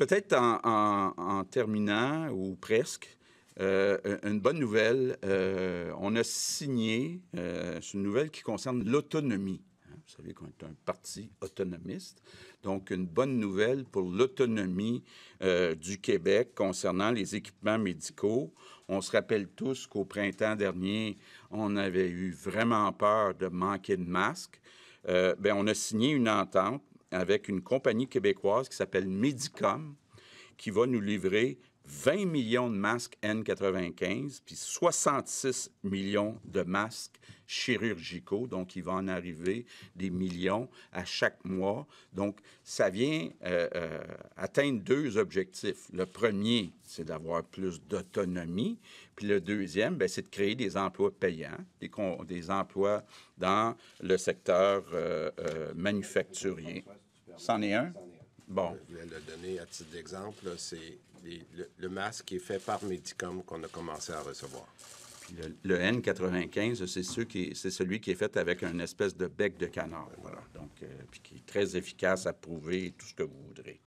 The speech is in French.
peut-être en, terminant, ou presque, euh, une bonne nouvelle. Euh, on a signé euh, une nouvelle qui concerne l'autonomie. Hein, vous savez qu'on est un parti autonomiste. Donc, une bonne nouvelle pour l'autonomie euh, du Québec concernant les équipements médicaux. On se rappelle tous qu'au printemps dernier, on avait eu vraiment peur de manquer de masques. Euh, bien, on a signé une entente avec une compagnie québécoise qui s'appelle Medicom, qui va nous livrer 20 millions de masques N95, puis 66 millions de masques chirurgicaux. Donc, il va en arriver des millions à chaque mois. Donc, ça vient euh, euh, atteindre deux objectifs. Le premier, c'est d'avoir plus d'autonomie. Puis le deuxième, ben, c'est de créer des emplois payants, des, emplois dans le secteur euh, manufacturier. C'en est un? Bon. Je voulais le donner à titre d'exemple. C'est le, masque qui est fait par Medicom qu'on a commencé à recevoir. Puis le, N95, c'est celui qui est fait avec une espèce de bec de canard. Voilà. Donc, euh, puis qui est très efficace à prouver tout ce que vous voudrez.